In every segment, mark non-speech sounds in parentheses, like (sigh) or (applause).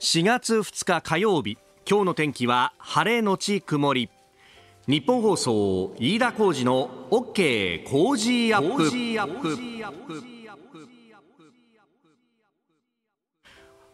4月2日火曜日今日の天気は晴れのち曇り日本放送飯田浩二の OK コージーアップ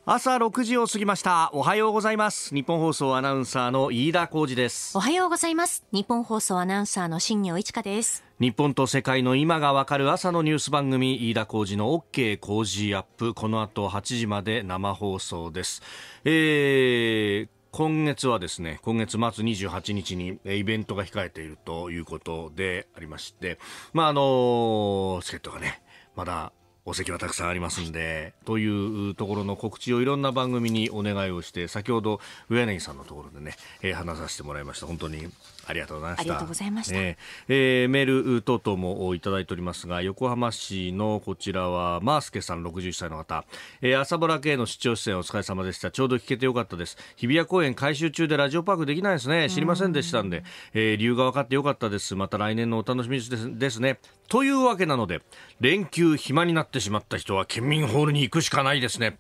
朝6時を過ぎましたおはようございます日本放送アナウンサーの飯田浩二ですおはようございます日本放送アナウンサーの新業一華です日本と世界の今がわかる朝のニュース番組飯田浩二の OK 工事アップこの後8時まで生放送です、えー、今月はですね今月末28日にイベントが控えているということでありましてまああのチケットがねまだお席はたくさんありますんで、というところの告知をいろんな番組にお願いをして、先ほど上柳さんのところでね、え話させてもらいました。本当にありがとうございました。ありがとうございました。ね、えー、メール等々もいただいておりますが、横浜市のこちらは、マースケさん61歳の方、えー、朝ぼら系の視聴出演お疲れ様でした。ちょうど聞けてよかったです。日比谷公園改修中でラジオパークできないですね。知りませんでしたんで、んえー、理由が分かってよかったです。また来年のお楽しみですね。というわけなので、連休暇になってしまった人は県民ホールに行くしかないですね。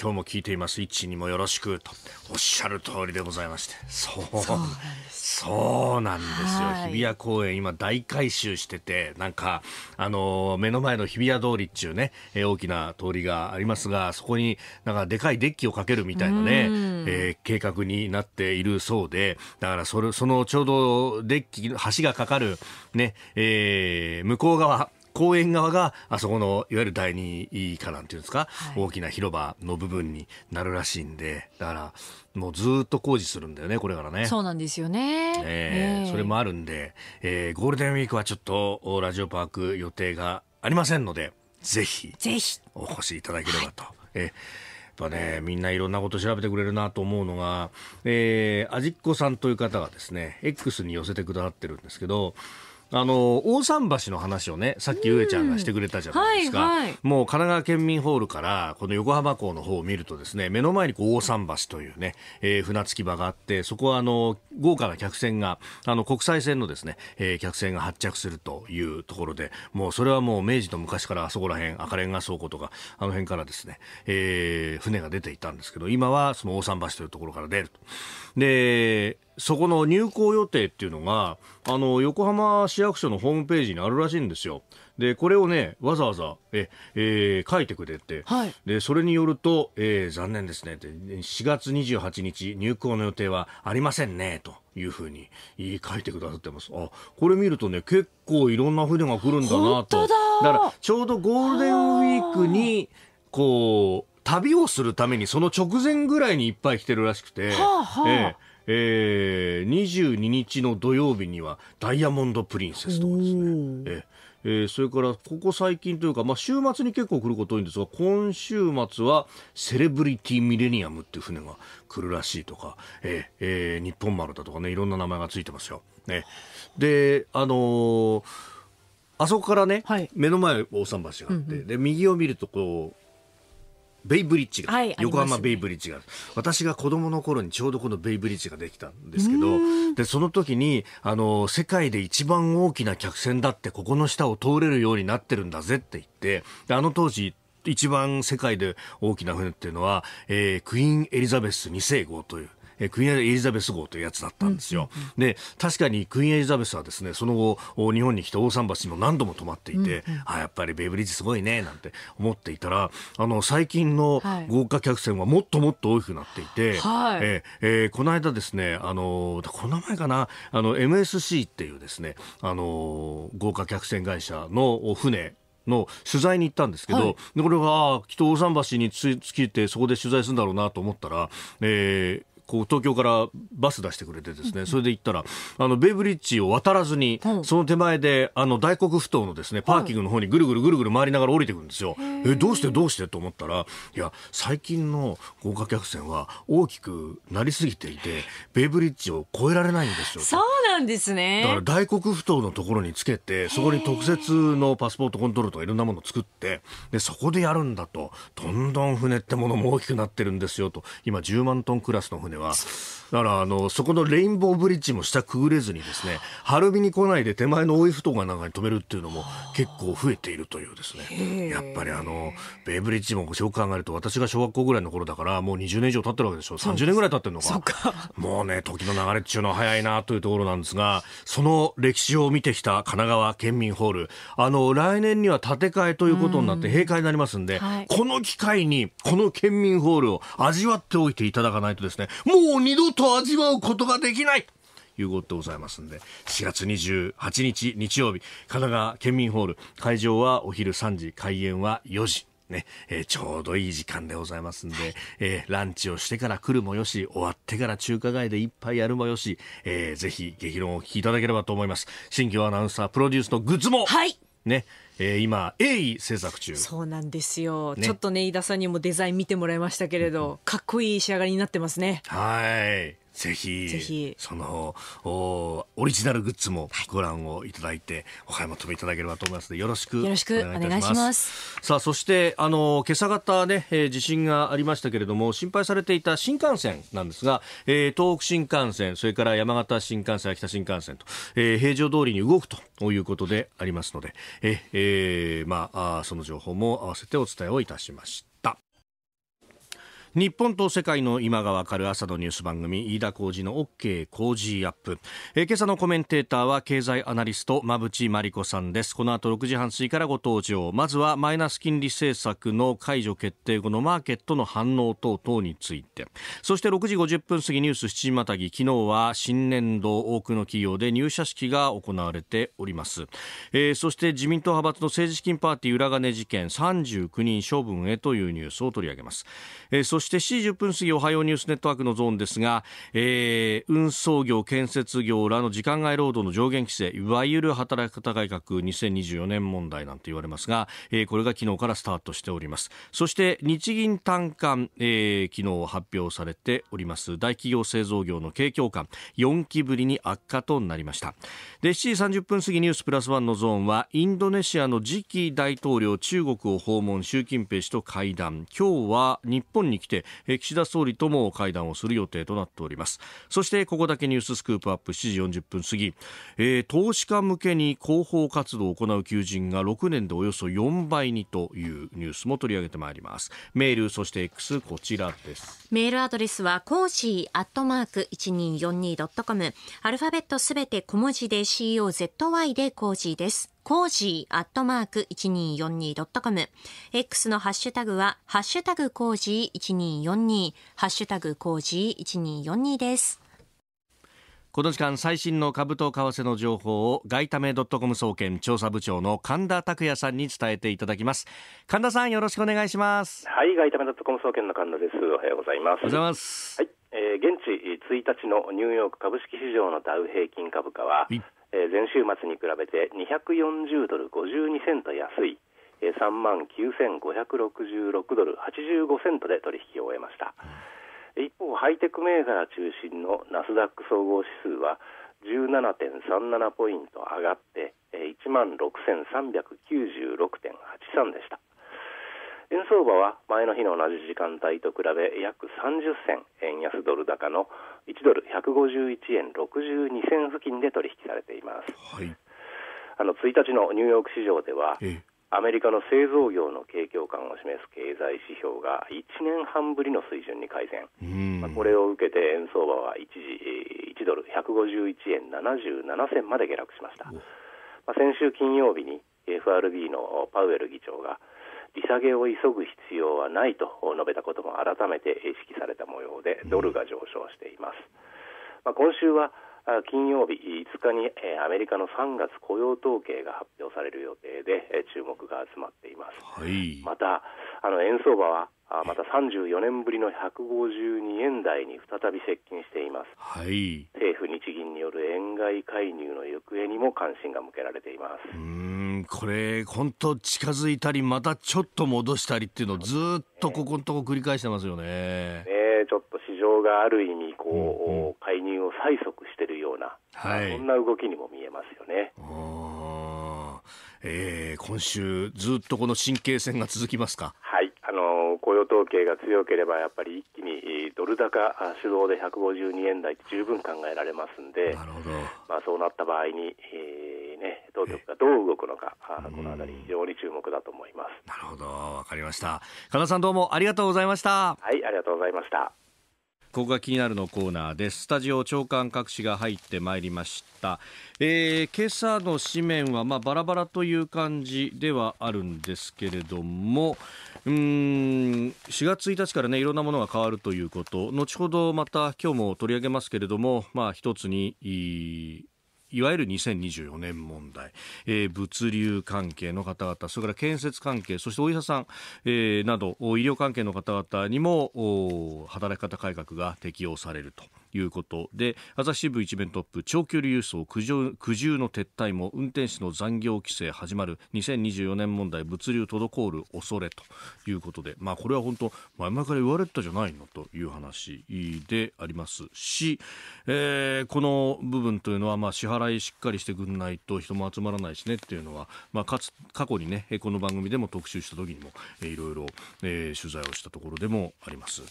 今日も聞いています一にもよろしくとおっしゃる通りでございましてそうそうなんですよ、はい、日比谷公園今大改修しててなんかあの目の前の日比谷通りっていうね、え大きな通りがありますがそこになんかでかいデッキをかけるみたいなね、えー、計画になっているそうでだからそれそのちょうどデッキ橋がかかるね、えー、向こう側公園側があそこのいわゆる第二かなんていうんですか、はい、大きな広場の部分になるらしいんでだからもうずっと工事するんだよねこれからねそうなんですよね、えー、えー、それもあるんで、えー、ゴールデンウィークはちょっとラジオパーク予定がありませんのでぜひぜひお越しいただければと。はい、えーやっぱね、みんないろんなこと調べてくれるなと思うのが、えー、あじっこさんという方がですね、X に寄せてくださってるんですけど、あの大桟橋の話をねさっき上ちゃんがしてくれたじゃないですか、うんはいはい、もう神奈川県民ホールからこの横浜港の方を見るとですね目の前にこう大桟橋というね、えー、船着き場があってそこはあの豪華な客船があの国際線のですね、えー、客船が発着するというところでもうそれはもう明治の昔からあそこら辺赤レンガ倉庫とかあの辺からですね、えー、船が出ていたんですけど今はその大桟橋というところから出ると。でそこの入校予定っていうのが、あの、横浜市役所のホームページにあるらしいんですよ。で、これをね、わざわざ、え、えー、書いてくれて、はい、で、それによると、えー、残念ですね、4月28日、入校の予定はありませんね、というふうに書いてくださってます。あ、これ見るとね、結構いろんな船が来るんだなと。だだから、ちょうどゴールデンウィークに、こう、旅をするためにその直前ぐらいにいっぱい来てるらしくて、はあはあ、えええー、22日の土曜日にはダイヤモンドプリンセスとかですね。えー、それから、ここ最近というか、まあ、週末に結構来ること多いんですが、今週末はセレブリティミレニアムっていう船が来るらしいとか、えー、えー、日本丸だとかね、いろんな名前がついてますよ。ね、で、あのーあそこからね、はい、目の前大桟橋があって、うんうん、で右を見るとこうベイブリッジが、はい、横浜ベイブリッジが、私が子供の頃にちょうどこのベイブリッジができたんですけど、で、その時に、あの、世界で一番大きな客船だってここの下を通れるようになってるんだぜって言って、あの当時一番世界で大きな船っていうのは、えー、クイーン・エリザベス2世号という、えクイーンエリザベス号というやつだったんですよ。うん、で確かにクイーンエリザベスはですねその後日本に来て大桟橋にも何度も泊まっていて、うんうん、あやっぱりベイブリッジすごいねなんて思っていたらあの最近の豪華客船はもっともっと大きくなっていて、はい、ええー、この間ですねあのこの前かなあの MSC っていうですねあの豪華客船会社の船の取材に行ったんですけど、はい、でこれがきっと大桟橋につついてそこで取材するんだろうなと思ったら、えー、こう東京からバス出してくれてですね、それで行ったら、あの、ベイブリッジを渡らずに、その手前で、あの、大黒ふ頭のですね、パーキングの方にぐるぐるぐるぐる回りながら降りてくるんですよ。え、どうしてどうしてと思ったら、いや、最近の豪華客船は大きくなりすぎていて、ベイブリッジを越えられないんですよ。そうなんですね。だから大黒ふ頭のところにつけて、そこに特設のパスポートコントロールとかいろんなものを作って、で、そこでやるんだと、どんどん船ってものも大きくなってるんですよと、今10万トンクラスの船では、だからあのそこのレインボーブリッジも下くぐれずにですね晴海に来ないで手前の大井ふ頭がなんかに止めるっていうのも結構増えているというですねやっぱりあのベイブリッジもよく考えると私が小学校ぐらいの頃だからもう20年以上経ってるわけでしょ30年ぐらい経ってるのかもうね時の流れっていうのは早いなというところなんですがその歴史を見てきた神奈川県民ホールあの来年には建て替えということになって閉会になりますんで、はい、この機会にこの県民ホールを味わっておいていただかないとですねもう二度と味わうことができない。いうことでございますんで、4月28日日曜日、神奈川県民ホール、会場はお昼3時、開演は4時。ね、えー、ちょうどいい時間でございますんで、えー、ランチをしてから来るもよし、終わってから中華街でいっぱいやるもよし、えー、ぜひ激論をお聞きいただければと思います。新規アナウンサープロデュースのグッズも、はい、ね、えー、今鋭意制作中そうなんですよ、ね、ちょっとね飯田さんにもデザイン見てもらいましたけれど、うん、かっこいい仕上がりになってますねはいぜひぜひそのおオリジナルグッズもご覧をいただいて、はい、お買い求めいただければと思いますのでよろしくお願いしますさあそしてあの今朝方ね、えー、地震がありましたけれども心配されていた新幹線なんですが、えー、東北新幹線それから山形新幹線秋田新幹線と、えー、平常通りに動くということでありますのでえ、えー、まあその情報も合わせてお伝えをいたしました。日本と世界の今がわかる朝のニュース番組飯田浩二の OK 工事アップ、えー、今朝のコメンテーターは経済アナリスト馬淵真理子さんですこの後6時半過ぎからご登場まずはマイナス金利政策の解除決定後のマーケットの反応等々についてそして6時50分過ぎニュース7時またぎ昨日は新年度多くの企業で入社式が行われております、えー、そして自民党派閥の政治資金パーティー裏金事件39人処分へというニュースを取り上げます、えー、そしして7時10分過ぎおはようニュースネットワークのゾーンですが、えー、運送業、建設業らの時間外労働の上限規制いわゆる働き方改革2024年問題なんて言われますが、えー、これが昨日からスタートしておりますそして日銀短観、えー、昨日発表されております大企業製造業の景況感4期ぶりに悪化となりましたで7時30分過ぎニュースプラスワンのゾーンはインドネシアの次期大統領中国を訪問習近平氏と会談今日は日本に来てて岸田総理とも会談をする予定となっておりますそしてここだけニューススクープアップ7時40分過ぎ、えー、投資家向けに広報活動を行う求人が6年でおよそ4倍にというニュースも取り上げてまいりますメールそして X こちらですメールアドレスはコージーアットマーク 1242.com アルファベットすべて小文字で COZY でコージーですコージーアットマーク 1242.com。X のハッシュタグは、ハッシュタグコージー1242、ハッシュタグコージー1242です。この時間最新の株と為替の情報を外為ドットコム総研調査部長の神田拓也さんに伝えていただきます神田さんよろしくお願いしますはい外為ドットコム総研の神田ですおはようございますおはようございますはい、えー、現地1日のニューヨーク株式市場のダウ平均株価は、え前週末に比べて240ドル52セント安い、え3万9566ドル85セントで取引を終えました。一方、ハイテク銘柄中心のナスダック総合指数は17.37ポイント上がって、1万6396.83でした。円相場は前の日の同じ時間帯と比べ約30銭円安ドル高の1ドル151円62銭付近で取引されています、はい、あの1日のニューヨーク市場では、アメリカの製造業の景況感を示す経済指標が1年半ぶりの水準に改善、まあ、これを受けて円相場は一時1ドル151円77銭まで下落しました、まあ、先週金曜日に FRB のパウエル議長が利下げを急ぐ必要はないと述べたことも改めて意識された模様でドルが上昇しています、まあ、今週は金曜日5日にアメリカの3月雇用統計が発表される予定で注目が集まっています、はい、またあの円相場はまた34年ぶりの152円台に再び接近しています、はい、政府・日銀による円買い介入の行方にも関心が向けられていますうんこれ、本当近づいたりまたちょっと戻したりっていうのをずっとここのとこ繰り返してますよね。ねちょっと市場がある意味こう、うんうん、介入を催促しているような、はい、そんな動きにも見えますよね。えー、今週ずっとこの神経戦が続きますか。はいあの雇用統計が強ければやっぱり一気にドル高主導で152円台って十分考えられますんでなるほど、まあ、そうなった場合に、えーね、当局がどう動くのかこのあたり非常に注目だと思いますなるほどわかりました神田さんどうもありがとうございましたはいありがとうございましたここが気になるのコーナーです。スタジオ長官各紙が入ってまいりました。えー、今朝の紙面は、まあ、バラバラという感じではあるんですけれども、うん、4月1日からね、いろんなものが変わるということ、後ほどまた今日も取り上げますけれども、まあ、一つに、いわゆる2024年問題、えー、物流関係の方々それから建設関係そしてお医者さん、えー、など医療関係の方々にも働き方改革が適用されると。いうことで朝日新聞一面トップ長距離輸送苦渋苦渋の撤退も運転手の残業規制始まる2024年問題物流滞る恐れということで、まあ、これは本当前々から言われてたじゃないのという話でありますし、えー、この部分というのは、まあ、支払いしっかりしてくんないと人も集まらないしねっていうのは、まあ、かつ過去にねこの番組でも特集した時にも、いろいろ、取材をしたところでもあります、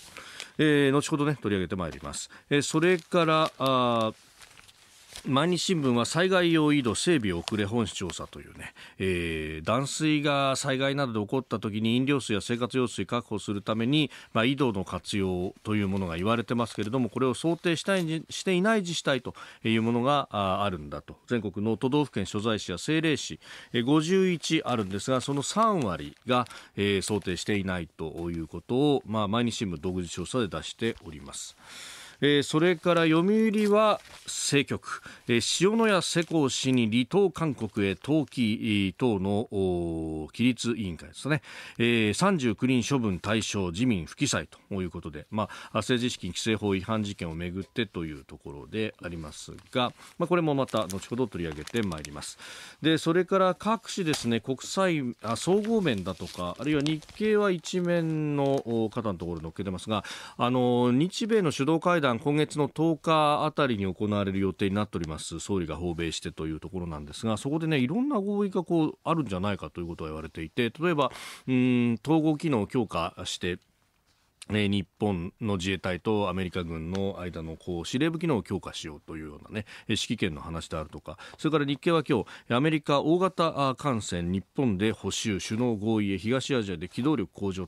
えー、後ほどね取り上げてまいります、えーそれから毎日新聞は災害用井戸整備遅れ本市調査というね、えー、断水が災害などで起こった時に飲料水や生活用水確保するために、まあ、井戸の活用というものが言われてますけれどもこれを想定したいしていない自治体というものがあるんだと全国の都道府県所在市や政令市51あるんですがその3割が、えー、想定していないということを、まあ、毎日新聞独自調査で出しております。えー、それから読売は政局、えー、塩谷世耕氏に離党勧告へ登記等の規律委員会ですね、えー、39人処分対象自民不記載ということで、まあ、政治資金規正法違反事件をめぐってというところでありますが、まあ、これもまた後ほど取り上げてまいりますでそれから各紙ですね国際あ総合面だとかあるいは日経は一面の方のところに載っけてますがあの日米の主導会談間、今月の10日あたりに行われる予定になっております、総理が訪米してというところなんですが、そこでね、いろんな合意がこうあるんじゃないかということが言われていて、例えば、うん統合機能を強化して、え日本の自衛隊とアメリカ軍の間のこう司令部機能を強化しようというようなね、指揮権の話であるとか、それから日経は今日、アメリカ大型艦船日本で補修、首脳合意へ東アジアで機動力向上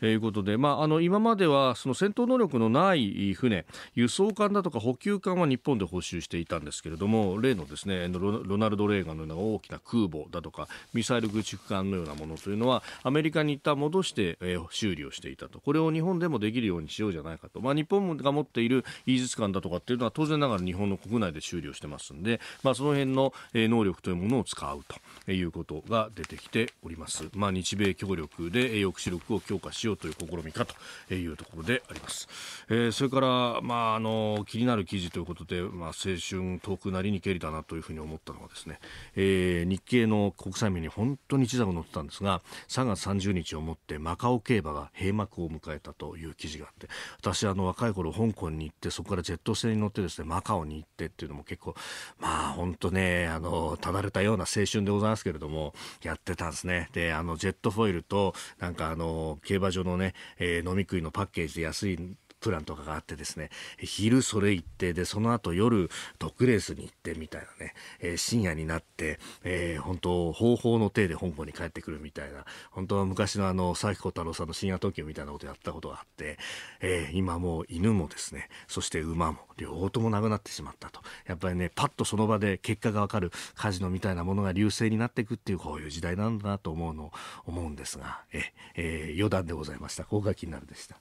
ということで、まあ、あの、今まではその戦闘能力のない船、輸送艦だとか補給艦は日本で補修していたんですけれども、例のですね、ロナルド・レーガンのような大きな空母だとか、ミサイル駆逐艦のようなものというのは、アメリカに一旦戻して、え修理をしていたと。これを日本本でもできるようにしようじゃないかと、まあ、日本が持っているイージス艦だとかっていうのは当然ながら日本の国内で終了してますんで、まあ、その辺の能力というものを使うということが出てきております、まあ、日米協力で抑止力を強化しようという試みかというところであります、えー、それから、まあ、あの気になる記事ということで、まあ、青春遠くなりにけりだなというふうに思ったのはですね、えー、日経の国際面に本当にちざが載ってたんですが3月30日をもってマカオ競馬が閉幕を迎えたとという記事があって私あの若い頃香港に行ってそこからジェット船に乗ってですねマカオに行ってっていうのも結構まあ本当ねあのただれたような青春でございますけれどもやってたんですねであのジェットフォイルとなんかあの競馬場のね、えー、飲み食いのパッケージで安いプランとかがあってですね、昼それ行って、で、その後夜、特レースに行ってみたいなね、えー、深夜になって、えー、本当、方法の体で香港に帰ってくるみたいな、本当は昔のあの、佐紀小太郎さんの深夜東京みたいなことやったことがあって、えー、今もう犬もですね、そして馬も、両方ともなくなってしまったと。やっぱりね、パッとその場で結果がわかるカジノみたいなものが流星になっていくっていう、こういう時代なんだなと思うの、思うんですが、え、えー、余談でございました。ここが気になるでした。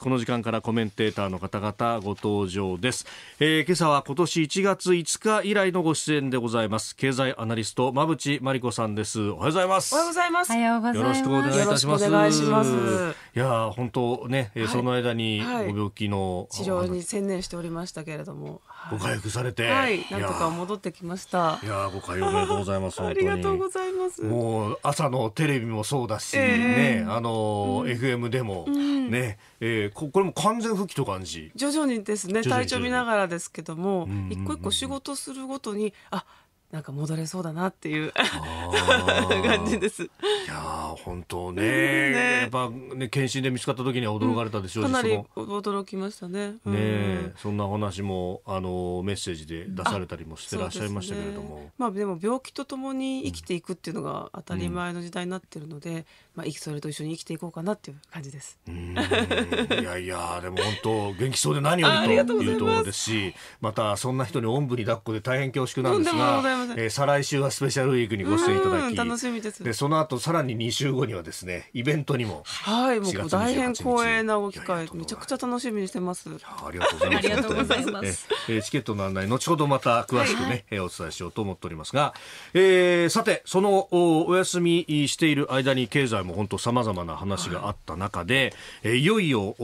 この時間からコメンテーターの方々ご登場です、えー、今朝は今年1月5日以来のご出演でございます経済アナリスト馬淵真理子さんですおはようございますおはようございますよろしくお願いいたしますお願いしますいや本当ね、はい、その間にご病気の治療に専念しておりましたけれどもご回復されて、はい、なんとか戻ってきました。いや、ご回復おめでとうございます。(laughs) ありがとうございます。もう朝のテレビもそうだし、ね、あの、う FM でも、ね、えこれも完全復帰と感じ。徐々にですね、体調見ながらですけども、一個一個仕事するごとに、あ、なんか戻れそうだなっていう (laughs) 感じです。いや本当ね、うねやっぱね検診で見つかった時には驚かれたでしょうし、うん、かなり驚きましたね。うん、ねそんな話もあのメッセージで出されたりもしてらっしゃいましたけれども、ね、まあでも病気とともに生きていくっていうのが当たり前の時代になってるので、まあそれと一緒に生きていこうかなっていう感じです。いやいやでも本当元気そうで何よりというところですし、またそんな人におんぶに抱っこで大変恐縮なんですが。えー、再来週はスペシャルウィークにご出演いただき楽しみですでその後さらに2週後にはですねイベントにもはいもう大変光栄なお機会めちゃくちゃ楽しみにしてますありがとうございます (laughs) います、(laughs) えー、チケットの案内後ほどまた詳しくね、はい、えお伝えしようと思っておりますが、えー、さてそのお休みしている間に経済も本当さまざまな話があった中で、はい、いよいよ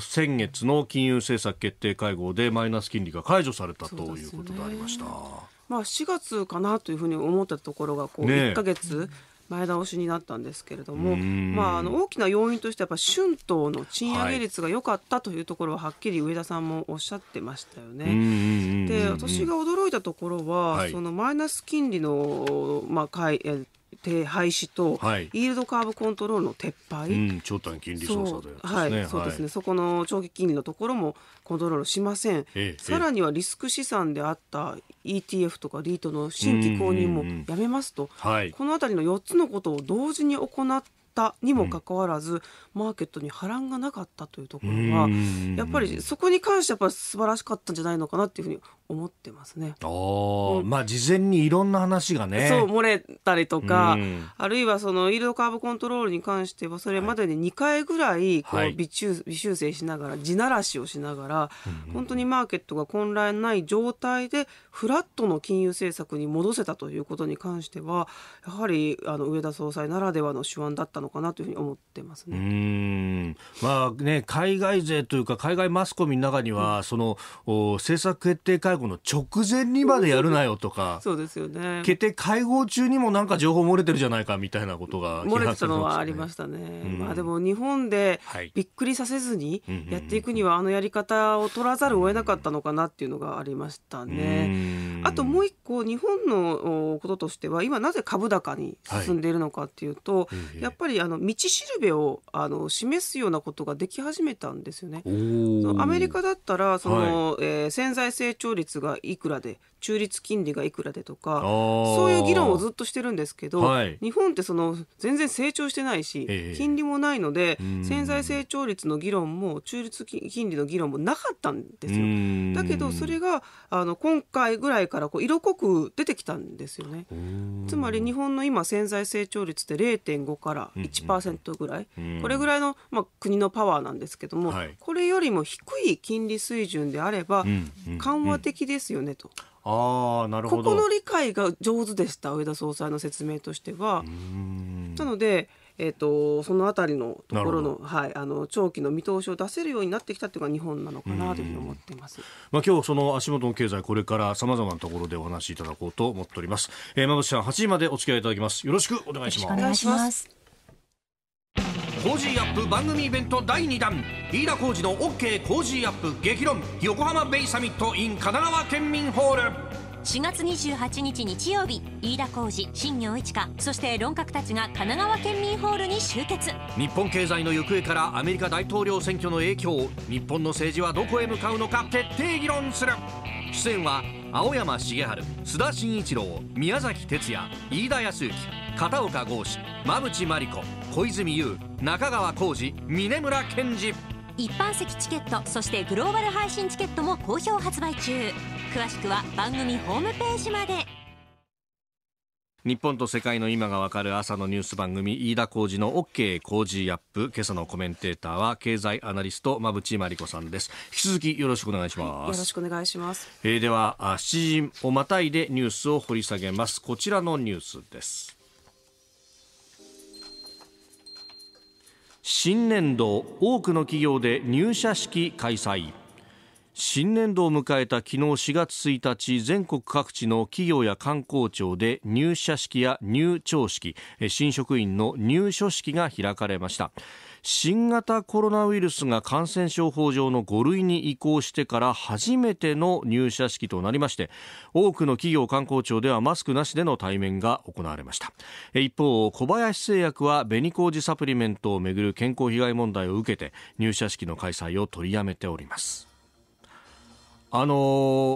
先月の金融政策決定会合でマイナス金利が解除されたということでありました。まあ、4月かなというふうに思ったところがこう1か月前倒しになったんですけれども、まあ、あの大きな要因としてやっぱ春闘の賃上げ率が良かったというところははっきり上田さんもおっしゃってましたよね。で私が驚いたところは、そのマイナス金利の、まあ、停廃止と、はい、イールドカーブコントロールの撤廃、うん、長短金利操作で、はい、そうですね、そこの長期金利のところもコントロールしません、ええ、さらにはリスク資産であった ETF とかリートの新規購入もやめますと、はい、このあたりの4つのことを同時に行ってたにもかかわらず、うん、マーケットに波乱がなかったというところはやっぱりそこに関してやっぱ素晴らしかったんじゃないのかなっていうふうに思ってますね。おうん、まあ事前にいろんな話がね。そう漏れたりとか、うん、あるいはそのイールドカーブコントロールに関してはそれまでに2回ぐらいこう微修微修正しながら地ならしをしながら、本当にマーケットが混乱ない状態でフラットの金融政策に戻せたということに関してはやはりあの上田総裁ならではの手腕だったのかなというふうに思ってますね。うんまあね海外勢というか海外マスコミの中には、うん、そのお政策決定会グの直前にまでやるなよとか、(laughs) そうですよね。決定会合中にもなんか情報漏れてるじゃないかみたいなことが、ね、漏れてたのはありましたね。うん、まあでも日本でびっくりさせずにやっていくにはあのやり方を取らざるを得なかったのかなっていうのがありましたね。あともう一個日本のこととしては今なぜ株高に進んでいるのかっていうと、はい、やっぱりあの道しるべをあの示すようなことができ始めたんですよね。アメリカだったらその、はい、えー、潜在成長率がいくらで中立金利がいくらでとかそういう議論をずっとしてるんですけど、はい、日本ってその全然成長してないし、えー、金利もないので潜在成長率の議論も中立金利の議論もなかったんですよ。だけどそれがあの今回ぐらいからこう色濃く出てきたんですよね。つまり日本の今潜在成長率って0.5から1%ぐらい、うんうん、これぐらいの、まあ、国のパワーなんですけども、はい、これよりも低い金利水準であれば緩和的ですよねと。うんうんあなるほどここの理解が上手でした上田総裁の説明としては。なのでえーと、その辺りのところの,、はい、あの長期の見通しを出せるようになってきたというのが日本なのかなというふうに思っています、まあ、今日その足元の経済これからさまざまなところでお話しいただこうと思っております。えー、まぶさん8時までお付き合いいただきますよろしくお願いします。コージーアップ番組イベント第2弾飯田浩次の OK コージーアップ激論横浜ベイサミット in 神奈川県民ホール4月28日日曜日飯田浩次新庄一華そして論客たちが神奈川県民ホールに集結日本経済の行方からアメリカ大統領選挙の影響日本の政治はどこへ向かうのか徹底議論する出演は青山重治須田慎一郎宮崎哲也飯田康之片岡剛志馬淵真理子小泉優中川浩二峯村健二一般席チケットそしてグローバル配信チケットも好評発売中詳しくは番組ホームページまで日本と世界の今がわかる朝のニュース番組飯田浩二の OK 工事アップ今朝のコメンテーターは経済アナリスト馬淵真理子さんです引き続きよろしくお願いします、はい、よろしくお願いします、えー、では7時をまたいでニュースを掘り下げますこちらのニュースです新年度多くの企業で入社式開催新年度を迎えた昨日4月1日全国各地の企業や官公庁で入社式や入庁式新職員の入所式が開かれました新型コロナウイルスが感染症法上の5類に移行してから初めての入社式となりまして多くの企業観光庁ではマスクなしでの対面が行われました一方小林製薬は紅麹サプリメントをめぐる健康被害問題を受けて入社式の開催を取りやめておりますあの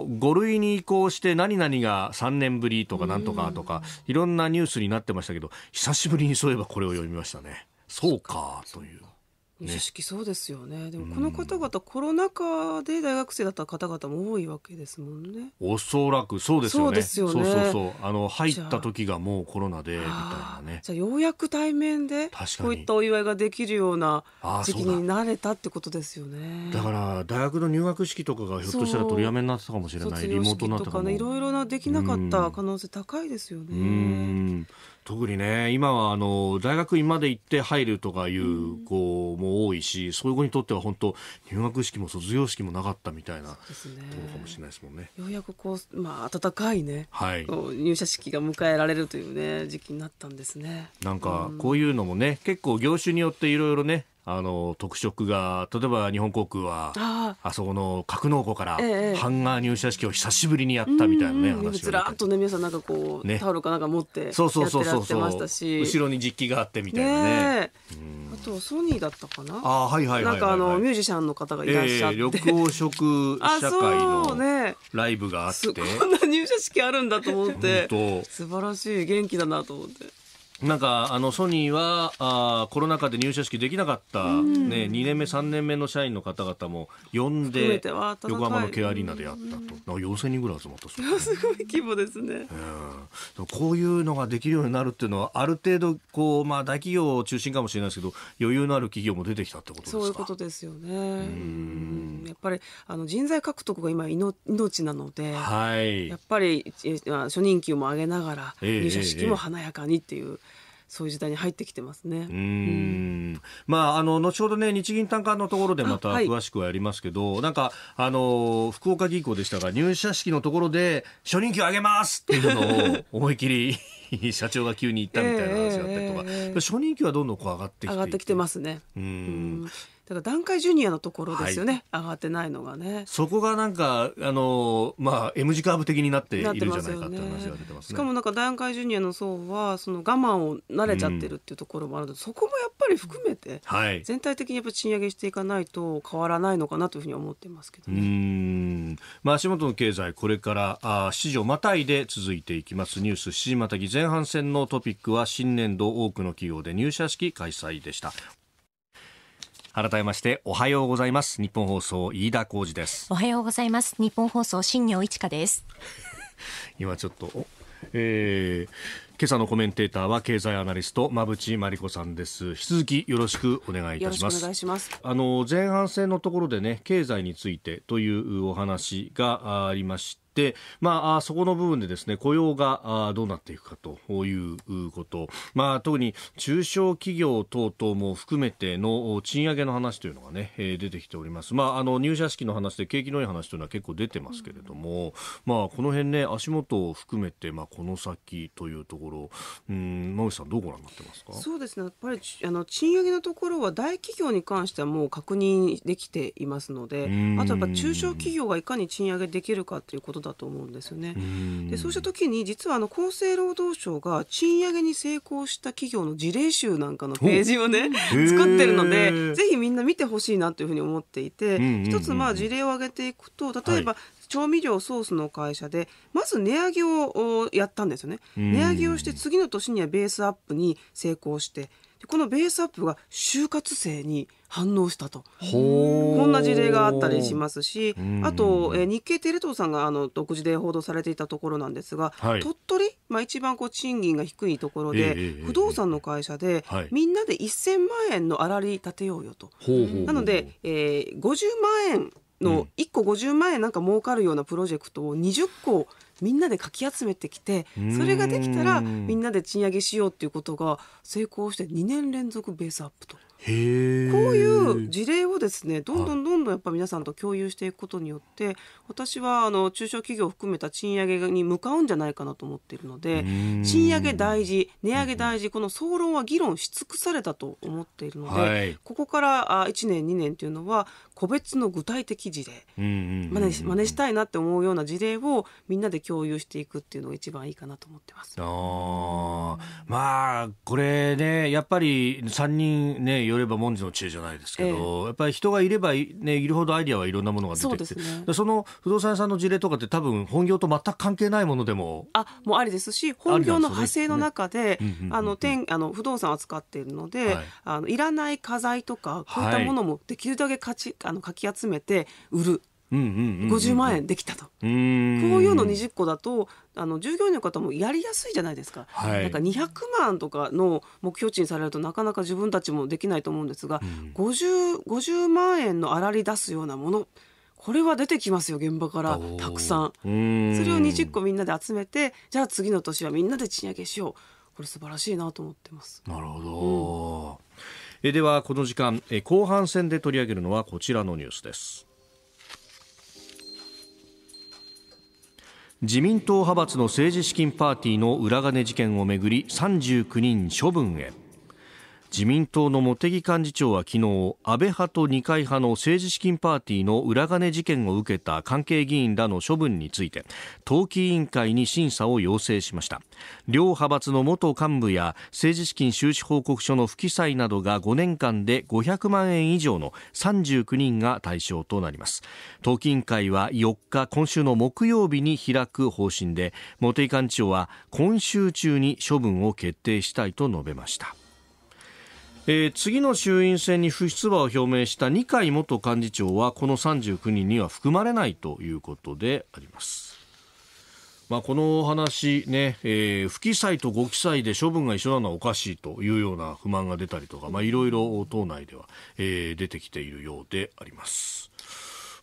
ー、5類に移行して何々が3年ぶりとかなんとかとか、いろんなニュースになってましたけど、久しぶりにそういえばこれを読みましたね。そうかという。認識そうですよね、ね、でもこの方々、うん、コロナ禍で大学生だった方々も多いわけですもんねおそらくそうですよねそう、ね、そうそうあの入った時がもうコロナでみたいなねじゃあようやく対面でこういったお祝いができるような時期になれたってことですよねだから大学の入学式とかがひょっとしたら取りやめになってたかもしれないリモートになったかもいろいろなできなかった可能性高いですよね特にね、今はあの大学院まで行って入るとかいう子も多いし、そういう子にとっては本当、入学式も卒業式もなかったみたいな、ね、かもしれないですもんね。ようやくこう、まあ、暖かいね、はい、入社式が迎えられるという、ね、時期になったんですね。なんかこういうのもね、結構業種によっていろいろね、あの特色が例えば日本航空はあそこの格納庫からハンガー入社式を久しぶりにやったみたいなね、ええ、話ずらっとね皆さんなんかこう、ね、タオルかなんか持ってやってましたし後ろに実機があってみたいなね。あとソニーだったかなあはいはいなんかあのミュージシャンの方がいらっしゃって、え緑黄色社会のライブがあって、ね、こんな入社式あるんだと思って (laughs) 素晴らしい元気だなと思って。なんかあのソニーはあーコロナ禍で入社式できなかった、ね、2年目、3年目の社員の方々も呼んで横浜のケアリーナでやったと、うん、4000人ぐらい集まったそうです、(laughs) すごい規模ですね、うん、こういうのができるようになるっていうのはある程度こう、まあ、大企業を中心かもしれないですけど余裕のある企業も出てきたってことですかそういうことですよねやっぱりあの人材獲得が今命なので、はい、やっぱり初任給も上げながら入社式も華やかにっていう。ええそういう時代に入ってきてますね。うんまあ、あの後ほどね日銀短観のところでまた詳しくはやりますけど、はい、なんかあの福岡銀行でしたが入社式のところで初任給上げますっていうのを思い切り (laughs) 社長が急に言ったみたいな話があったりとか、えーえー、初任給はどんどんこう上がってきて上がってきてますね。うんだ段階ジュニアのところですよね、はい、上がってないのがねそこがなんかあのまあ M 字カーブ的になっているじゃないかって話が出てます、ねすね、しかもなんか段階ジュニアの層はその我慢を慣れちゃってるっていうところもあるので、うん、そこもやっぱり含めて、はい、全体的にやっぱ賃上げしていかないと変わらないのかなというふうに思ってますけどね。うんまあ、足元の経済これからあ7をまたいで続いていきますニュース7時またぎ前半戦のトピックは新年度多くの企業で入社式開催でした。改めましておはようございます日本放送飯田浩司ですおはようございます日本放送新業一華です (laughs) 今ちょっとえー、今朝のコメンテーターは経済アナリスト馬渕真理子さんです引き続きよろしくお願いいたしますあの前半戦のところでね経済についてというお話がありまし、まあ、そこの部分でですね雇用がどうなっていくかということ、まあ、特に中小企業等々も含めての賃上げの話というのがね、え出てきております、まあ、あの入社式の話で景気のいい話というのは結構出てますけれども、まあ、この辺ね足元を含めて、まあ、この先というところうんさんどうご覧になってますかそうですねやっぱりあの賃上げのところは大企業に関してはもう確認できていますのであとやっぱ中小企業がいかに賃上げできるかということだと思うんですよね。でそうした時に実はあの厚生労働省が賃上げに成功した企業の事例集なんかのページをね作ってるのでぜひみんな見てほしいなというふうに思っていて、一つまあ事例を挙げていくと例えば、はい調味料ソースの会社でまず値上げをやったんですよね値上げをして次の年にはベースアップに成功してこのベースアップが就活生に反応したとこんな事例があったりしますし、あと、え日経テレ東さんがあの独自で報道されていたところなんですが、はい、鳥取、まあ、一番こう賃金が低いところで、えー、不動産の会社で、みんなで1000万円の粗利立てようよと。なので、えー、50万円の1個50万円なんか儲かるようなプロジェクトを20個みんなでかき集めてきてそれができたらみんなで賃上げしようっていうことが成功して2年連続ベースアップと。こういう事例をですねどんどんどんどんやっぱ皆さんと共有していくことによって私はあの中小企業を含めた賃上げに向かうんじゃないかなと思っているので賃上げ大事値上げ大事この総論は議論し尽くされたと思っているので、はい、ここから1年2年というのは個別の具体的事例真似真似したいなって思うような事例をみんなで共有していくっていうのが一番いいかなと思ってます。あまあこれねやっぱり3人ねよれば文字の知恵じゃないですけど、ええ、やっぱり人がいればい,、ね、いるほどアイディアはいろんなものが出てきてそ、ね,、その不動産屋さんの事例とかって多分本業と全く関係ないものでもあもうありですし本業の派生の中で不動産を扱っているので、はい、あのいらない家財とかこういったものもできるだけかち、あのかき集めて売る。50万円できたと、うんこういうの20個だとあの従業員の方もやりやすいじゃないですか,、はい、なんか200万とかの目標値にされるとなかなか自分たちもできないと思うんですが、うん、50, 50万円のあらり出すようなものこれは出てきますよ現場からたくさんそれを20個みんなで集めてじゃあ次の年はみんなで賃上げしようこれ素晴らしいなと思ってますなるほど、うん、えではこの時間え後半戦で取り上げるのはこちらのニュースです自民党派閥の政治資金パーティーの裏金事件をめぐり39人処分へ自民党の茂木幹事長は昨日安倍派と二階派の政治資金パーティーの裏金事件を受けた関係議員らの処分について党紀委員会に審査を要請しました両派閥の元幹部や政治資金収支報告書の不記載などが5年間で500万円以上の39人が対象となります党紀委員会は4日今週の木曜日に開く方針で茂木幹事長は今週中に処分を決定したいと述べましたえー、次の衆院選に不出馬を表明した二階元幹事長はこの39人には含まれないということであります。まあ、この話ね、えー、不記載と誤記載で処分が一緒なのはおかしいというような不満が出たりとか、まあ、いろいろ党内では、えー、出てきているようであります。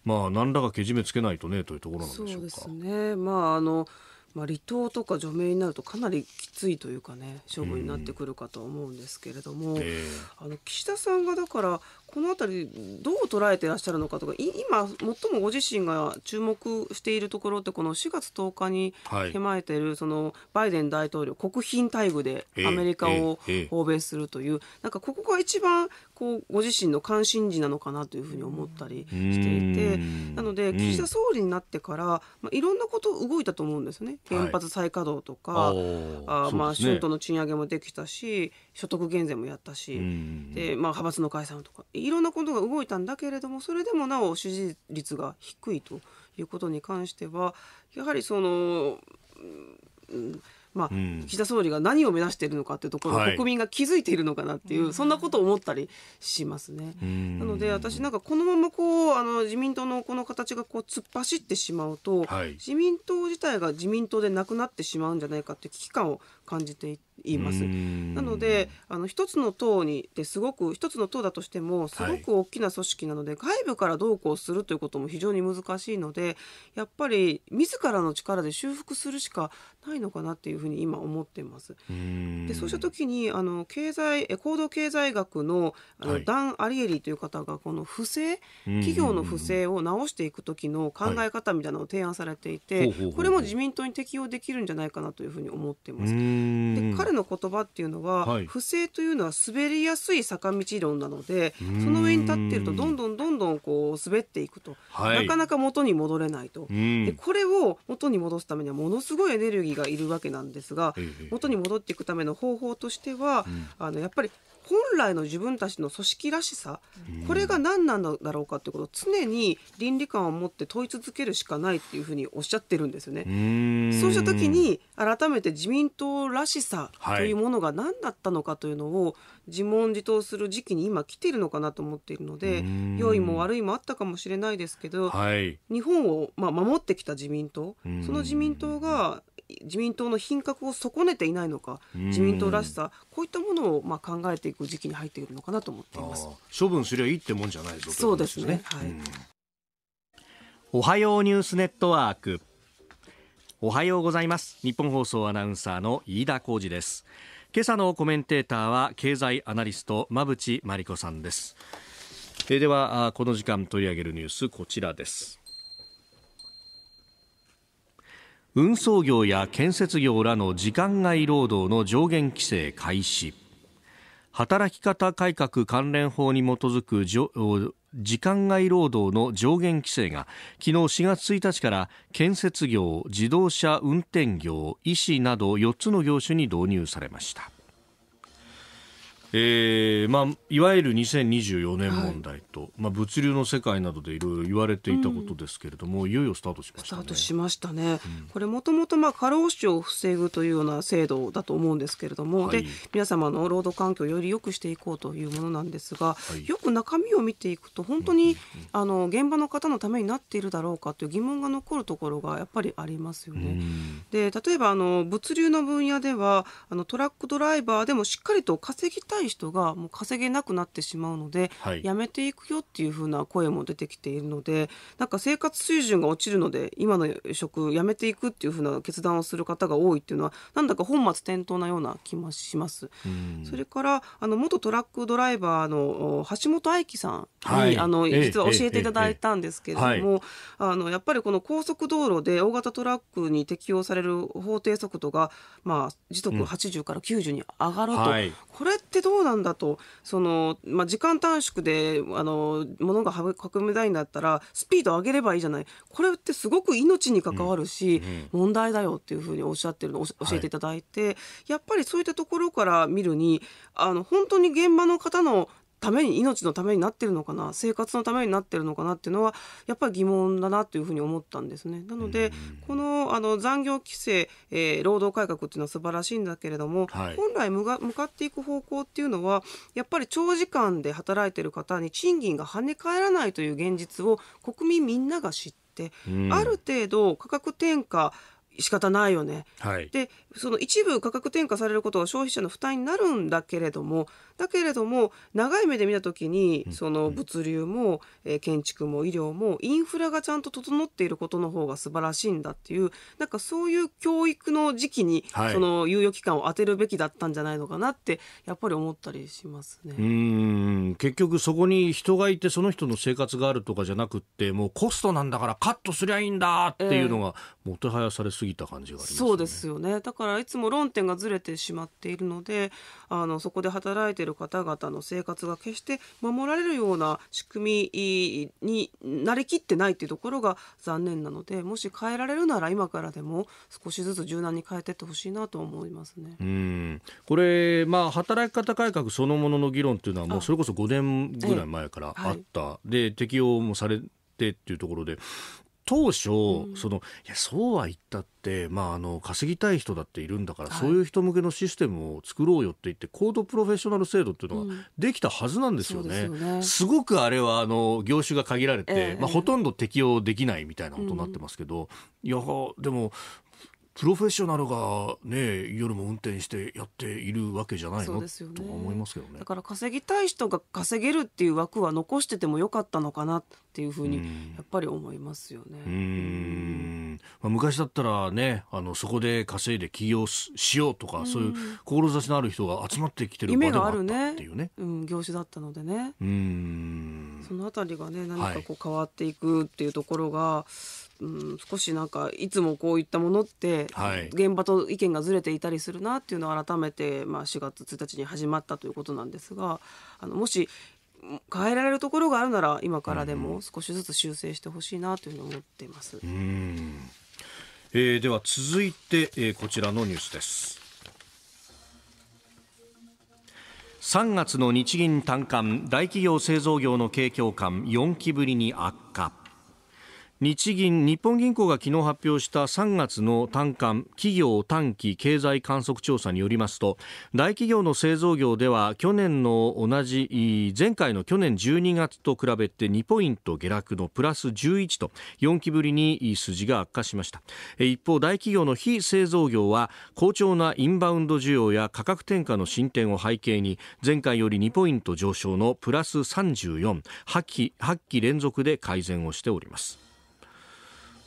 まあ、何らかけじめつけないとねというところなんでしょうか。そうですね。まあ、あの、まあ、離党とか除名になるとかなりきついというかね勝負になってくるかと思うんですけれども、うんえー、あの岸田さんがだからこの辺りどう捉えてらっしゃるのかとか今最もご自身が注目しているところってこの4月10日に迫えている、そのバイデン大統領国賓待遇でアメリカを訪米するという、なんかここが一番こうご自身の関心事なのかなというふうに思ったりしていてなので岸田総理になってから、まあ、いろんなこと動いたと思うんですね原発再稼働とか、あまあ、春闘の賃上げもできたし所得減税もやったしで、まあ、派閥の解散とか。いろんなことが動いたんだけれどもそれでもなお支持率が低いということに関してはやはりその、うんまあ、うん、岸田総理が何を目指しているのかというところ、はい、国民が気づいているのかなっていう、そんなことを思ったりしますね。なので私なんかこのままこうあの自民党のこの形がこう突っ走ってしまうと、はい、自民党自体が自民党でなくなってしまうんじゃないかという危機感を感じていて。言います。なのであの一つの党にですごく一つの党だとしてもすごく大きな組織なので、外部からどうこうするということも非常に難しいのでやっぱり自らの力で修復するしかないのかなっていうふうに今思っています。でそうした時にあの経済行動経済学のあの、はい、ダン・アリエリという方がこの不正企業の不正を直していく時の考え方みたいなのを提案されていて、はい、これも自民党に適用できるんじゃないかなというふうに思っています。で彼の言葉っていうのは、はい、不正というのは滑りやすい坂道論なのでその上に立ってるとどんどんどんどんこう滑っていくと、はい、なかなか元に戻れないとでこれを元に戻すためにはものすごいエネルギーがいるわけなんですが、元に戻っていくための方法としては、あのやっぱり本来の自分たちの組織らしさこれが何なんだろうかってことを常に倫理観を持って問い続けるしかないっていうふうにおっしゃってるんですよね。そうした時に改めて自民党らしさというものが何だったのかというのを自問自答する時期に今来ているのかなと思っているので良いも悪いもあったかもしれないですけど、はい、日本をまあ守ってきた自民党その自民党が自民党の品格を損ねていないのか自民党らしさこういったものをまあ考えていく時期に入っているのかなと思っています処分すりゃいいってもんじゃないぞ、そうですね、はい、うん、おはようニュースネットワークおはようございます日本放送アナウンサーの飯田浩二です今朝のコメンテーターは経済アナリスト馬淵真理子さんですえではこの時間取り上げるニュースこちらです運送業や建設業らの時間外労働の上限規制開始働き方改革関連法に基づく時間外労働の上限規制が昨日4月1日から建設業、自動車運転業、医師など4つの業種に導入されました。えーまあ、いわゆる2024年問題と、はい、まあ、物流の世界などでいろいろ言われていたことですけれども、うん、いよいよスタートしました、ね、スタートしましたね、うん、これもともと過労死を防ぐというような制度だと思うんですけれども、はい、で皆様の労働環境をより良くしていこうというものなんですが、はい、よく中身を見ていくと本当に、あの現場の方のためになっているだろうかという疑問が残るところがやっぱりありますよね。うん、で例えばあの物流の分野ではあのトラックドライバーでもしっかりと稼ぎたいい人がもう稼げなくなってしまうので、はい、やめていくよっていうふうな声も出てきているのでなんか生活水準が落ちるので今の職やめていくっていうふうな決断をする方が多いっていうのはなんだか本末転倒なような気もします。それからあの元トラックドライバーの橋本愛樹さんに、はい、あの実は教えていただいたんですけれども、はい、あのやっぱりこの高速道路で大型トラックに適用される法定速度が、まあ、時速80から90に上がると、うんはい、これってどそうなんだとその、まあ、時間短縮であの物が運べたいんだったらスピード上げればいいじゃないこれってすごく命に関わるし、うん、問題だよっていうふうにおっしゃってるの教えていただいて、はい、やっぱりそういったところから見るにあの本当に現場の方のために命のためになってるのかな生活のためになってるのかなっていうのはやっぱり疑問だなというふうに思ったんですね。なのでこのあの残業規制、えー、労働改革っていうのは素晴らしいんだけれども、はい、本来向かっていく方向っていうのはやっぱり長時間で働いてる方に賃金が跳ね返らないという現実を国民みんなが知ってある程度価格転嫁仕方ないよね、はい、でその一部価格転嫁されることは消費者の負担になるんだけれどもだけれども長い目で見た時にその物流も、え建築も医療もインフラがちゃんと整っていることの方が素晴らしいんだっていうなんかそういう教育の時期に、その猶予期間を当てるべきだったんじゃないのかなってやっぱり思ったりしますね、はい、うん結局そこに人がいてその人の生活があるとかじゃなくってもうコストなんだからカットすりゃいいんだっていうのがもてはやされす過ぎた感じがあります、ね、そうですよねだからいつも論点がずれてしまっているのであのそこで働いている方々の生活が決して守られるような仕組みになりきってないっていうところが残念なのでもし変えられるなら今からでも少しずつ柔軟に変えていってほしいなと思いますねうんこれ、まあ、働き方改革そのものの議論っていうのはもうそれこそ5年ぐらい前からあった、ええはい、で適用もされてっていうところで当初、うん、そのいやそうは言ったって、まあ、あの稼ぎたい人だっているんだから、はい、そういう人向けのシステムを作ろうよって言ってコードプロフェッショナル制度っていうのはできたはずなんですよね。うん、すよねすごくあれはあの業種が限られて、えー、まあ、ほとんど適用できないみたいなことになってますけど、うん、いやでもプロフェッショナルが、ね、夜も運転してやっているわけじゃないの、ね、と思いますけどねだから稼ぎたい人が稼げるっていう枠は残しててもよかったのかなっていうふうにやっぱり思いますよね。うんまあ、昔だったらねあのそこで稼いで起業しようとかそういう志のある人が集まってきてる場でもあったっていうね、ね、うん、業種だったのでねうんそのあたりがね何かこう変わっていくっていうところが、はいうん、少しなんかいつもこういったものって、はい、現場と意見がずれていたりするなっていうのを改めて、まあ、4月1日に始まったということなんですがあのもし変えられるところがあるなら今からでも少しずつ修正してほしいなというふうに思っています。うんえー、では続いて、えー、こちらのニュースです。3月の日銀短観大企業製造業の景況感4期ぶりに悪化日銀日本銀行が昨日発表した3月の短観企業短期経済観測調査によりますと大企業の製造業では去年の同じ前回の去年12月と比べて2ポイント下落のプラス11と4期ぶりに数字が悪化しました一方大企業の非製造業は好調なインバウンド需要や価格転嫁の進展を背景に前回より2ポイント上昇のプラス34 8期 ,8 期連続で改善をしております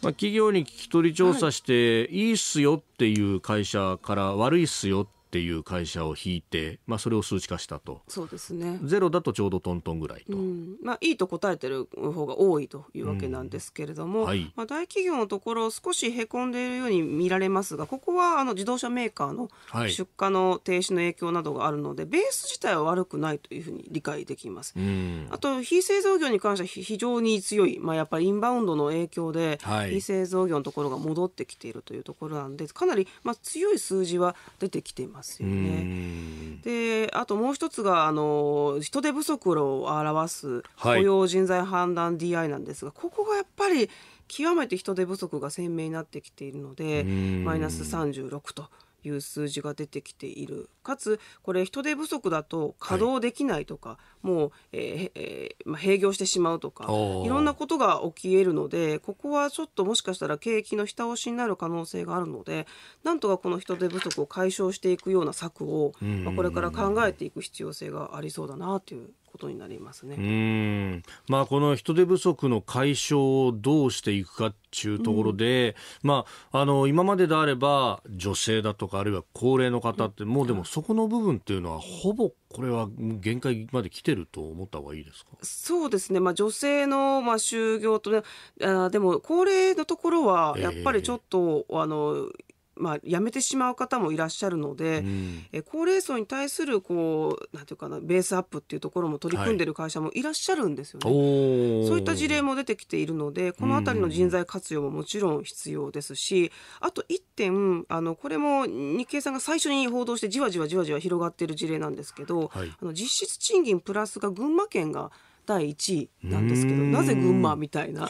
まあ、企業に聞き取り調査して、いいっすよっていう会社から悪いっすよっっていう会社を引いて、まあ、それを数値化したとそうですねゼロだとちょうどトントンぐらいと、うん、まあ、いいと答えてる方が多いというわけなんですけれども、うんはい、まあ、大企業のところ少しへこんでいるように見られますがここはあの自動車メーカーの出荷の停止の影響などがあるので、はい、ベース自体は悪くないというふうに理解できます。うん、あと非製造業に関しては非常に強い、まあ、やっぱりインバウンドの影響で、はい、非製造業のところが戻ってきているというところなんでかなりまあ強い数字は出てきています。ますよね。であともう一つがあの人手不足を表す雇用人材判断 DI なんですが、はい、ここがやっぱり極めて人手不足が鮮明になってきているのでマイナス36と。いう数字が出てきているかつこれ人手不足だと稼働できないとか、はい、もう、ええまあ、閉業してしまうとかいろんなことが起きえるのでここはちょっともしかしたら景気の下押しになる可能性があるのでなんとかこの人手不足を解消していくような策を、まあ、これから考えていく必要性がありそうだなということになりますね。うんまあ、この人手不足の解消をどうしていくかっていうところで、うん、まあ、あの今までであれば女性だとかあるいは高齢の方って、もうでもそこの部分っていうのはほぼこれは限界まで来てると思った方がいいですかそうですね、まあ、女性の、まあ、就業とねあでも高齢のところはやっぱりちょっと、えー、あのまあ、やめてしまう方もいらっしゃるので、うん、え高齢層に対するこうなんていうかなベースアップっていうところも取り組んでる会社もいらっしゃるんですよね、はい、そういった事例も出てきているのでこの辺りの人材活用ももちろん必要ですし、うん、あと1点あのこれも日経さんが最初に報道してじわじわじわじわ広がっている事例なんですけど、はい、あの実質賃金プラスが群馬県が第1位なんですけどなぜ群馬みたいな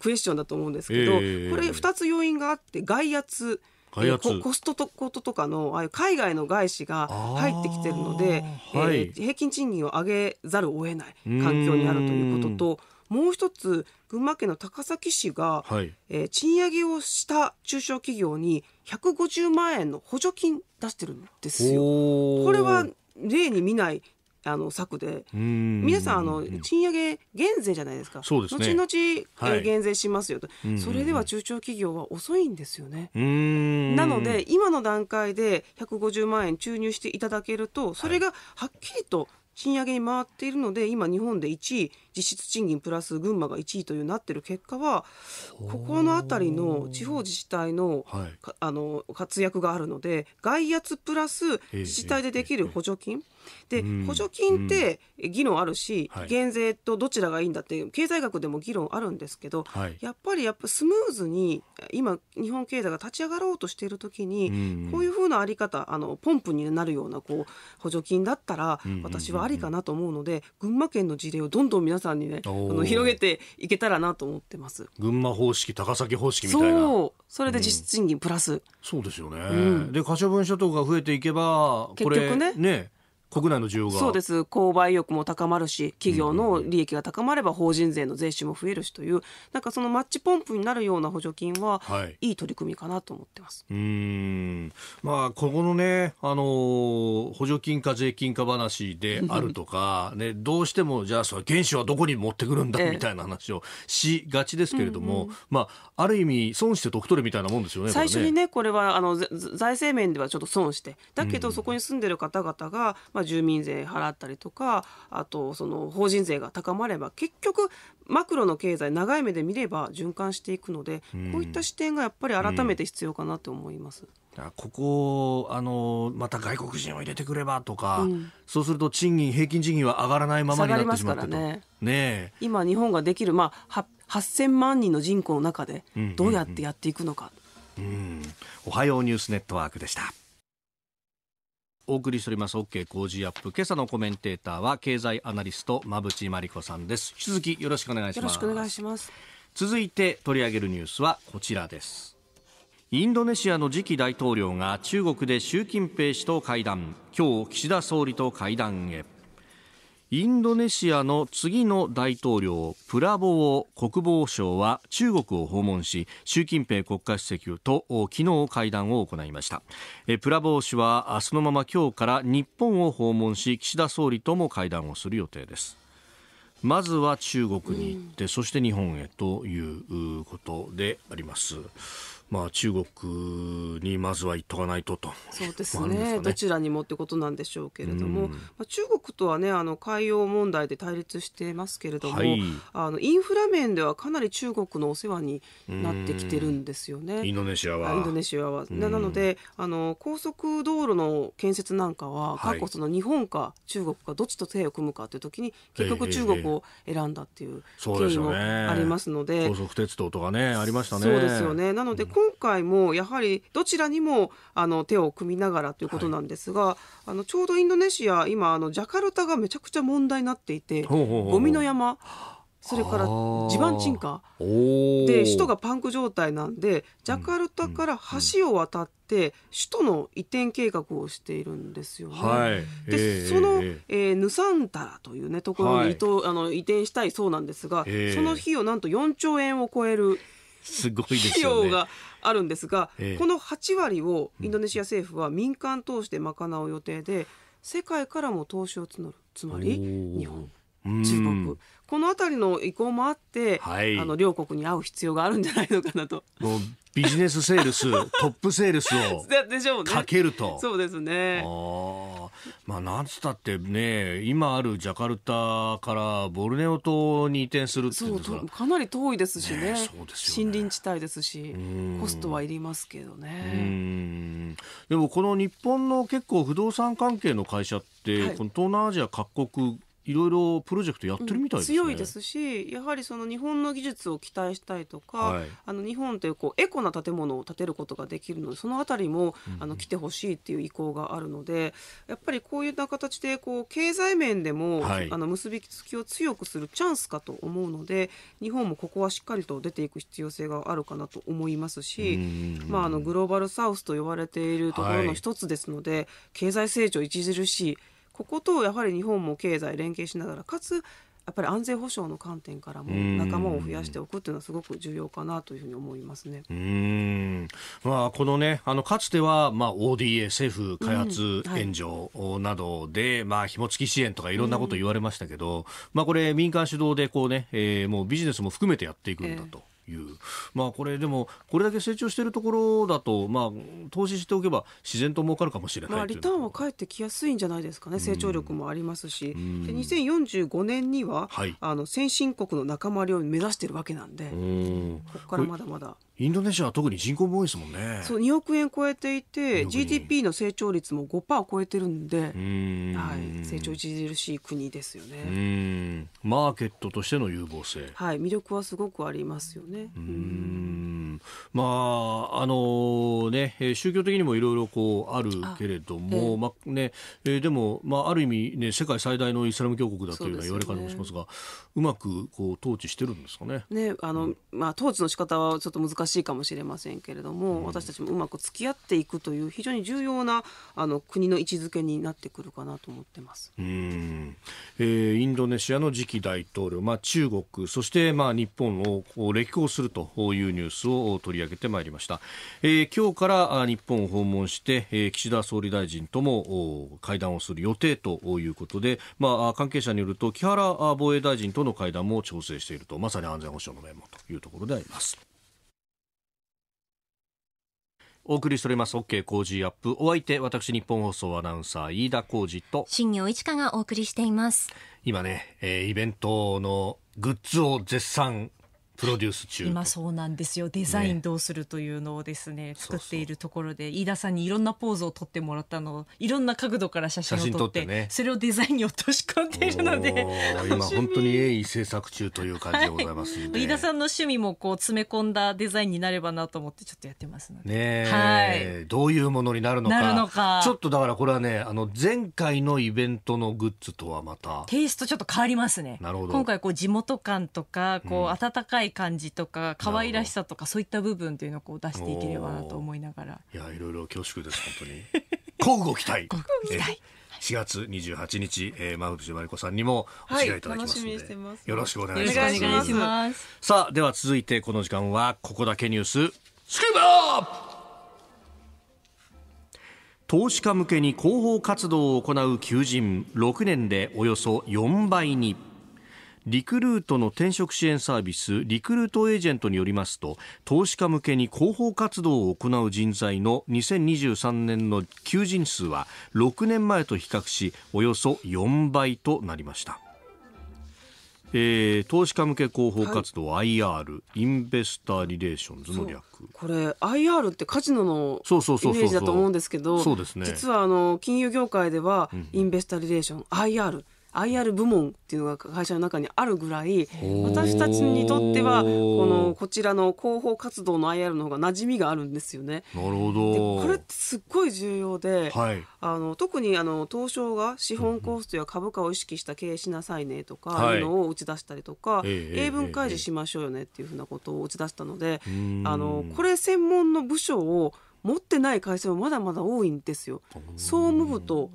クエスチョンだと思うんですけど、はいえー、これ2つ要因があって外圧。コストとコトとかのああいう海外の外資が入ってきてるので、はい、えー、平均賃金を上げざるを得ない環境にあるということと。もう一つ群馬県の高崎市が、はい、えー、賃上げをした中小企業に150万円の補助金出してるんですよ。これは例に見ないあの策で皆さんあの賃上げ減税じゃないですかそうです、ね、後々、はい、減税しますよと、それでは中小企業は遅いんですよねなので今の段階で150万円注入していただけるとそれがはっきりと賃上げに回っているので今日本で1位実質賃金プラス群馬が1位というなってる結果はここの辺りの地方自治体のはい、あの活躍があるので外圧プラス自治体でできる補助金、えーえーえーで、補助金って議論あるし、減税とどちらがいいんだって経済学でも議論あるんですけど、やっぱりやっぱスムーズに今日本経済が立ち上がろうとしている時に、こういうふうなあり方あのポンプになるようなこう補助金だったら私はありかなと思うので、群馬県の事例をどんどん皆さんにねあの広げていけたらなと思ってます。群馬方式高崎方式みたいなそうそれで実質賃金プラス、そうですよね、で可処分所得が増えていけば結局ねね国内の需要がそうです購買意欲も高まるし企業の利益が高まれば法人税の税収も増えるしという、なんかそのマッチポンプになるような補助金は、はい、いい取り組みかなと思ってますうんまあここのね、あのー、補助金か税金か話であるとか、ね、どうしてもじゃあそ原資はどこに持ってくるんだみたいな話をしがちですけれども、うんうん、まあ、ある意味損して得取るみたいなもんですよね最初にねこれはあの財政面ではちょっと損してだけどそこに住んでる方々が、うんまあ、住民税払ったりとかあとその法人税が高まれば結局マクロの経済長い目で見れば循環していくので、うん、こういった視点がやっぱり改めて必要かなと思います。うん、ここあのまた外国人を入れてくればとか、うん、そうすると賃金平均賃金は上がらないままになってしまってと、ねね、今日本ができる、まあ、8000万人の人口の中でどうやってやっていくのか。うん、おはようニュースネットワークでした。お送りしております OK 工事アップ今朝のコメンテーターは経済アナリスト馬渕真理子さんです引き続きよろしくお願いしますよろしくお願いします続いて取り上げるニュースはこちらですインドネシアの次期大統領が中国で習近平氏と会談今日岸田総理と会談へインドネシアの次の大統領プラボー国防相は中国を訪問し習近平国家主席と昨日会談を行いましたプラボー氏はそのまま今日から日本を訪問し岸田総理とも会談をする予定ですまずは中国に行って、うん、そして日本へということであります。まあ、中国にまずは行っとかないととそうですねね、どちらにもってことなんでしょうけれども、まあ、中国とは、ね、あの海洋問題で対立していますけれども、はい、あのインフラ面ではかなり中国のお世話になってきてるんですよね。インドネシアはインドネシアは、なのであの高速道路の建設なんかは、過去その日本か中国かどっちと手を組むかというときに結局中国を選んだっていう経緯もありますので、ええでね、高速鉄道とかねありましたね。そうですよねなので、うん今回もやはりどちらにもあの手を組みながらということなんですが、はい、あのちょうどインドネシア今あのジャカルタがめちゃくちゃ問題になっていてゴミの山それから地盤沈下で首都がパンク状態なんでジャカルタから橋を渡って、首都の移転計画をしているんですよね。はい、で、えー、その、えー、ヌサンタラという、ね、ところに移,、はい、あの移転したいそうなんですが、えー、その費用なんと4兆円を超える。すごいですよね費用があるんですが、ええ、この8割をインドネシア政府は民間投資で賄う予定で、世界からも投資を募るつまり日本中国この辺りの意向もあって、はい、あの両国に会う必要があるんじゃないのかなと。ビジネスセールス (laughs) トップセールスをかけると、ね、そうですねあまあなんつったってね今あるジャカルタからボルネオ島に移転するっていうかなり遠いですしね、ねね、森林地帯ですしコストはいりますけどねでもこの日本の結構不動産関係の会社って、はい、この東南アジア各国いろいろプロジェクトやってるみたいですね、強いですしやはりその日本の技術を期待したいとか、はい、あの日本ってこうエコな建物を建てることができるのでその辺りも、あの来てほしいっていう意向があるのでやっぱりこういった形でこう経済面でも、はい、あの結びつきを強くするチャンスかと思うので日本もここはしっかりと出ていく必要性があるかなと思いますし、まあ、あのグローバルサウスと呼ばれているところの一つですので、はい、経済成長著しいこことやはり日本も経済連携しながらかつやっぱり安全保障の観点からも仲間を増やしておくというのはすごく重要かなというふうに思いますねうんまあ、このねあのかつては、まあ、ODA 政府開発援助などで、うんはい、まあ、紐付き支援とかいろんなこと言われましたけど、うん、まあ、これ民間主導でこうね、ねえー、もうビジネスも含めてやっていくんだと。えーいう、まあ、これ、でも、これだけ成長しているところだと、まあ、投資しておけば自然と儲かるかもしれないまあ、リターンは返ってきやすいんじゃないですかね、成長力もありますし、で2045年には、はい、あの先進国の仲間りを目指しているわけなんで、んここからまだまだ。インドネシアは特に人口も多いですもんね。そう、2億円超えていて、GDP の成長率も5%を超えてるんで、んはい、成長著しい国ですよね。マーケットとしての有望性。はい、魅力はすごくありますよね。うんまあ、あのね、宗教的にもいろいろこうあるけれども、あまあね、えー、でも、まあ、ある意味ね、世界最大のイスラム教国だというう言われ方もしますが、うすね、うまくこう統治してるんですかね。ね、あの、まあ、統治の仕方はちょっと難しいしいかもしれませんけれども、私たちもうまく付き合っていくという非常に重要なあの国の位置づけになってくるかなと思ってます。うん、えー、インドネシアの次期大統領、まあ中国、そしてまあ日本をこう歴訪するというニュースを取り上げてまいりました。えー、今日から日本を訪問して、えー、岸田総理大臣とも会談をする予定ということで、まあ関係者によると木原防衛大臣との会談も調整していると、まさに安全保障の面もというところであります。お送りしております OK 工事アップお相手私日本放送アナウンサー飯田浩司と新業一華がお送りしています今ね、えー、イベントのグッズを絶賛プロデュース中今そうなんですよデザインどうするというのをですね、ね、作っているところで飯田さんにいろんなポーズを撮ってもらったのをいろんな角度から写真を撮って、ね、それをデザインに落とし込んでいるので今本当に鋭意制作中という感じでございますので、はい、飯田さんの趣味もこう詰め込んだデザインになればなと思ってちょっとやってますので、ねはい、どういうものになるのかちょっとだからこれはねあの前回のイベントのグッズとはまたテイストちょっと変わりますねなるほど今回こう地元感とかこう温かいい感じとか可愛らしさとかそういった部分というのをこう出していければなと思いながらいやいろいろ恐縮です本当に交互 (laughs) 期待交互期待4月28日、えー、馬淵真理子さんにもお知らせいただきますので、はい、よろしくお願いしますますさあでは続いてこの時間はここだけニューススクープアップ投資家向けに広報活動を行う求人6年でおよそ4倍にリクルートの転職支援サービスリクルートエージェントによりますと投資家向けに広報活動を行う人材の2023年の求人数は6年前と比較しおよそ4倍となりました。えー、投資家向け広報活動、はい、IR インベスターリレーションズの略これ IR ってカジノのイメージだと思うんですけど実はあの金融業界では、インベスターリレーション IR IR 部門っていうのが会社の中にあるぐらい私たちにとってはこのこちらの広報活動の IR の方が馴染みがあるんですよね。なるほどこれってすっごい重要で、はい、あの特にあの東証が資本コストや株価を意識した経営しなさいねとか、はい、いうのを打ち出したりとか、英文開示しましょうよねっていうふうなことを打ち出したので、あのこれ専門の部署を持ってない会社もまだまだ多いんですよ。総務部と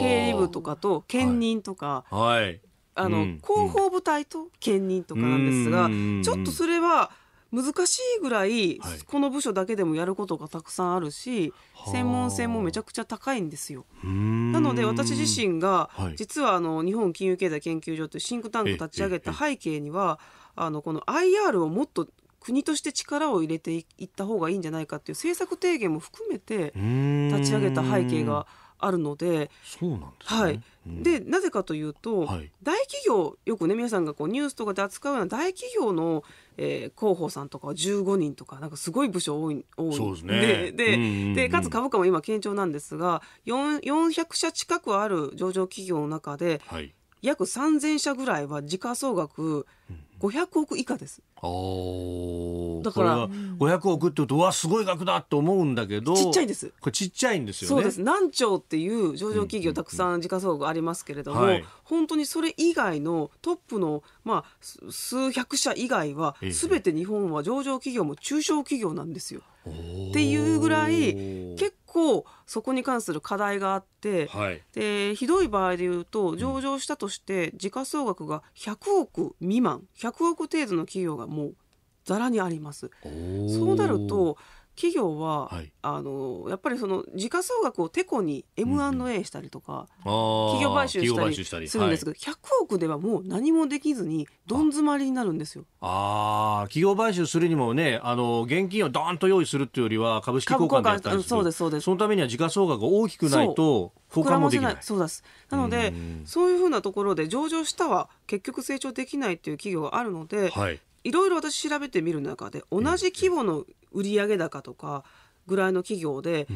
経理部とかと兼任とか、はい、はい、あの、うん、広報部隊と兼任とかなんですが、ちょっとそれは難しいぐらい、この部署だけでもやることがたくさんあるし、専門性もめちゃくちゃ高いんですよ。なので私自身が、実はあの日本金融経済研究所というシンクタンクを立ち上げた背景には、あのこの IR をもっと国として力を入れていった方がいいんじゃないかっていう政策提言も含めて立ち上げた背景があるのでそうなんです、ね、はい、でなぜかというと、はい、大企業よくね皆さんがこうニュースとかで扱うような大企業の、えー、広報さんとかは15人とかなんかすごい部署多い多いそうですね、で、うんうん、でかつ株価も今堅調なんですが400社近くある上場企業の中で、はい、約3000社ぐらいは時価総額500億以下です。だから500億って言うと、うわすごい額だと思うんだけどちっちゃいですこれちっちゃいんですよ、ね、そうです何兆っていう上場企業たくさん時価総額ありますけれども、うんうんうん、本当にそれ以外のトップの、まあ、数百社以外は、すべ全て日本は上場企業も中小企業なんですよ。っていうぐらい結構。構そこに関する課題があって、はい、でひどい場合でいうと上場したとして時価総額が100億未満100億程度の企業がもうざらにあります。そうなると企業は、はい、あのやっぱりその時価総額をてこに M&A したりとか、うん、企業買収したりするんですけど、はい、100億ではもう何もできずにどん詰まりになるんですよ。ああ企業買収するにもねあの現金をどんンと用意するっていうよりは株式交換だったりそうですそうですそのためには時価総額が大きくないと膨らませないそうですなのでそういうふうなところで上場したは結局成長できないっていう企業があるので、はいいろいろ私調べてみる中で同じ規模の売上高とかぐらいの企業で、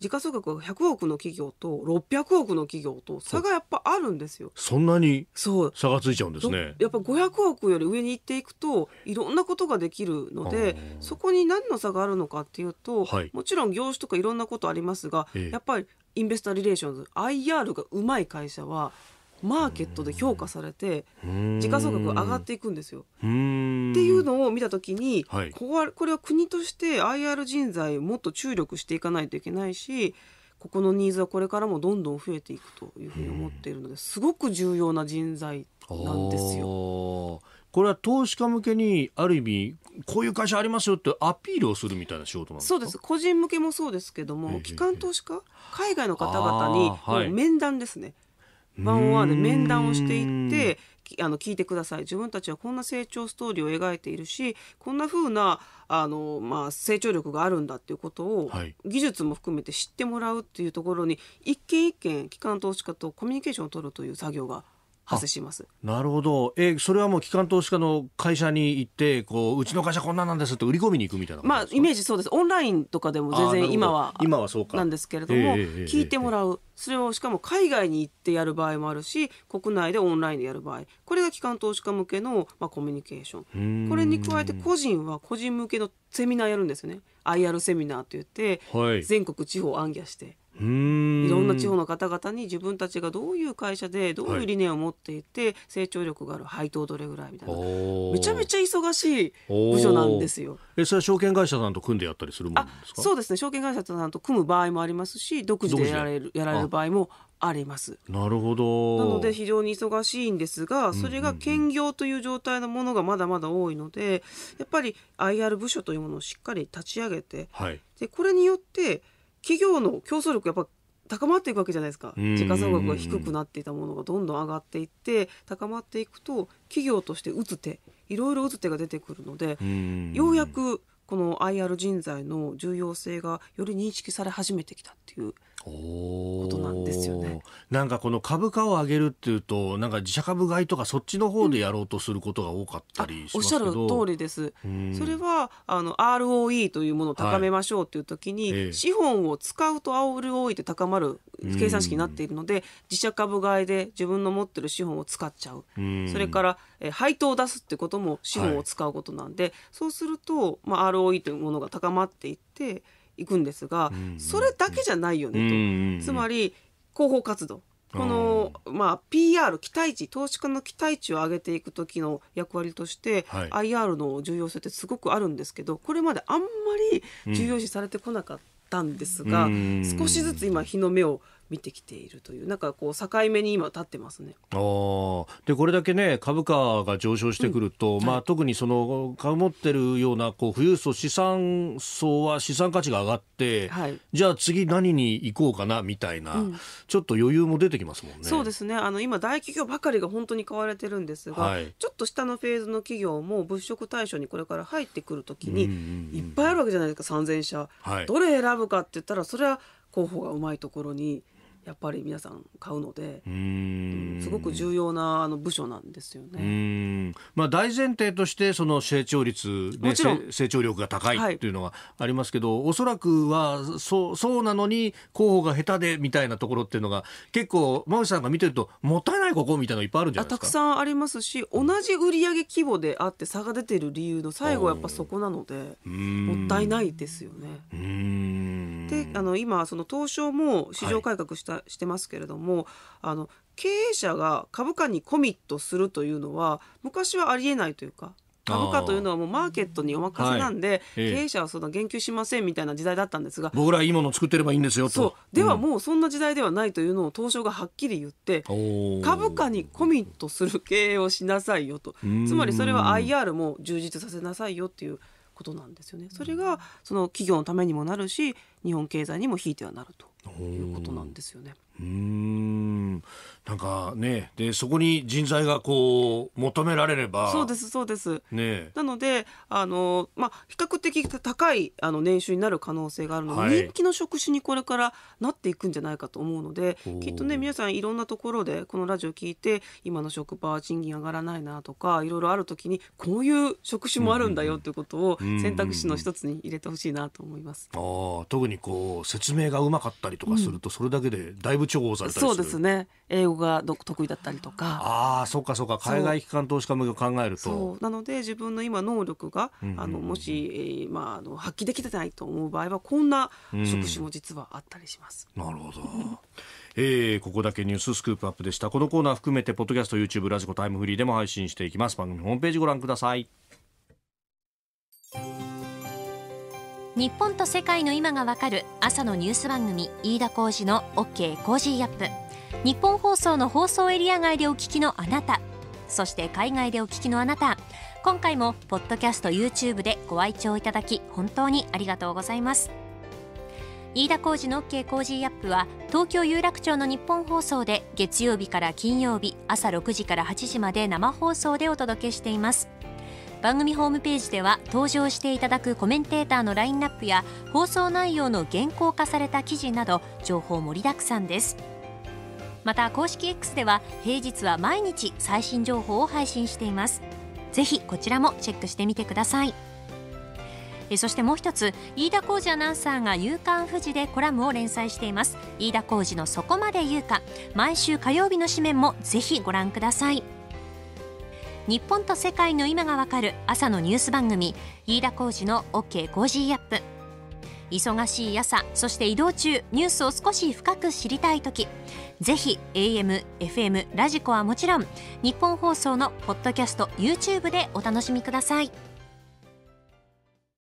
時価総額が100億の企業と600億の企業と差がやっぱあるんですよ。そんなに差がついちゃうんですね。やっぱ500億より上に行っていくといろんなことができるのでそこに何の差があるのかっていうと、もちろん業種とかいろんなことありますが、やっぱりインベスターリレーションズ IR がうまい会社はマーケットで評価されて時価総額上がっていくんですよ。っていうのを見た時に、はい、ここはこれは国として IR 人材もっと注力していかないといけないしここのニーズはこれからもどんどん増えていくというふうに思っているのですごく重要な人材なんですよ。これは投資家向けにある意味こういう会社ありますよってアピールをするみたいな仕事なんですかそうです個人向けもそうですけども、機関投資家海外の方々に面談ですね、ワンオワンで面談をしていってあの聞いてください自分たちはこんな成長ストーリーを描いているしこんなふうなあの、まあ、成長力があるんだっていうことを、はい、技術も含めて知ってもらうっていうところに一件一件機関投資家とコミュニケーションを取るという作業が発生しますなるほど、えー、それはもう機関投資家の会社に行ってこう、うちの会社こんなんなんですって売り込みに行くみたいなまあ、イメージそうです、オンラインとかでも全然今は今はそうかなんですけれども、えー、聞いてもらう、それをしかも海外に行ってやる場合もあるし、国内でオンラインでやる場合、これが機関投資家向けの、まあ、コミュニケーション、これに加えて個人は個人向けのセミナーやるんですよね、IR セミナーといって、はい、全国地方を暗夜して。いろんな地方の方々に自分たちがどういう会社でどういう理念を持っていて、成長力がある配当どれぐらいみたいなめちゃめちゃ忙しい部署なんですよ。えそれは証券会社さんと組んでやったりするもんですかそうですね証券会社さんと組む場合もありますし独自でやられるやられる場合もありますなるほどなので非常に忙しいんですがそれが兼業という状態のものがまだまだ多いので、やっぱり IR 部署というものをしっかり立ち上げて、はい、でこれによって企業の競争力やっぱ高まっていくわけじゃないですか時価総額が低くなっていたものがどんどん上がっていって高まっていくと企業として打つ手いろいろ打つ手が出てくるのでようやくこの IR 人材の重要性がより認識され始めてきたっていうことなんですよね。なんかこの株価を上げるっていうとなんか自社株買いとかそっちの方でやろうとすることが多かったりしますけど、うん、おっしゃる通りです。うん、それはあの ROE というものを高めましょうっていう時に、はい資本を使うと ROE って高まる計算式になっているので、うん、自社株買いで自分の持ってる資本を使っちゃう。それからえ配当を出すってことも資本を使うことなんで、はい、そうするとまあ ROE というものが高まっていって。いくんですが、それだけじゃないよねと、つまり広報活動この、まあ、PR 期待値投資家の期待値を上げていく時の役割として、はい、IR の重要性ってすごくあるんですけどこれまであんまり重要視されてこなかったんですが、少しずつ今日の目を見てきているというなんかこう境目に今立ってますね。あでこれだけね株価が上昇してくると、うん、まあ、特にその株持ってるようなこう富裕層資産層は資産価値が上がって、はい、じゃあ次何に行こうかなみたいな、うん、ちょっと余裕も出てきますもんね。そうですねあの今大企業ばかりが本当に買われてるんですが、はい、ちょっと下のフェーズの企業も物色対象にこれから入ってくるときに、うんいっぱいあるわけじゃないですか3000社、どれ選ぶかって言ったらそれは候補がうまいところに。やっぱり皆さん買うので、うすごく重要なあの部署なんですよね。まあ大前提としてその成長率、ね、もちろん成長力が高いっていうのはありますけど、はい、おそらくはそうそうなのに候補が下手でみたいなところっていうのが結構馬渕さんが見てるともったいないここみたいなのいっぱいあるんじゃないですか。たくさんありますし、同じ売上規模であって差が出てる理由の最後はやっぱそこなので、もったいないですよね。で、あの今その東証も市場改革したししてますけれどもあの経営者が株価にコミットするというのは昔はありえないというか株価というのはもうマーケットにお任せなんで、はい経営者はその言及しませんみたいな時代だったんですが僕らいいものを作ってればいいんですよとではもうそんな時代ではないというのを東証がはっきり言って、うん、株価にコミットする経営をしなさいよとつまりそれは IR も充実させなさいよっていうことなんですよねそれがその企業のためにもなるし日本経済にも引いてはなると。いうことなんですよね。うんなんかねでそこに人材がこう求められればそうですそうです、ね、なのであの、まあ、比較的高いあの年収になる可能性があるので、はい、人気の職種にこれからなっていくんじゃないかと思うのできっとね皆さんいろんなところでこのラジオ聞いて今の職場は賃金上がらないなとかいろいろある時にこういう職種もあるんだよということを選択肢の一つに入れてほしいなと思います。あ特にこう説明がうまかったりとかすると、うん、それだけでだいぶ語調合されたりそうですね英語が得意だったりとかああそうかそうか海外機関投資家向けを考えるとなので自分の今能力が、あのもし、まあ、あの発揮できてないと思う場合はこんな職種も実はあったりします、うん、なるほど、(laughs) えー、ここだけニューススクープアップでしたこのコーナー含めてポッドキャスト YouTube ラジコタイムフリーでも配信していきます番組ホームページご覧ください日本と世界の今がわかる朝のニュース番組飯田浩司の OK コージーアップ日本放送の放送エリア外でお聞きのあなたそして海外でお聞きのあなた今回もポッドキャスト YouTube でご愛聴いただき本当にありがとうございます飯田浩司の OK ジーアップは東京有楽町の日本放送で月曜日から金曜日朝6時から8時まで生放送でお届けしています番組ホームページでは登場していただくコメンテーターのラインナップや放送内容の原稿化された記事など情報盛りだくさんですまた公式 X では平日は毎日最新情報を配信していますぜひこちらもチェックしてみてくださいえそしてもう一つ飯田浩二アナウンサーが「夕刊富士」でコラムを連載しています飯田浩二の「そこまで言うか」毎週火曜日の紙面もぜひご覧ください日本と世界の今がわかる朝のニュース番組飯田浩司の OK コージーアップ忙しい朝そして移動中ニュースを少し深く知りたい時ぜひ AM、FM、ラジコはもちろん日本放送のポッドキャスト YouTube でお楽しみください。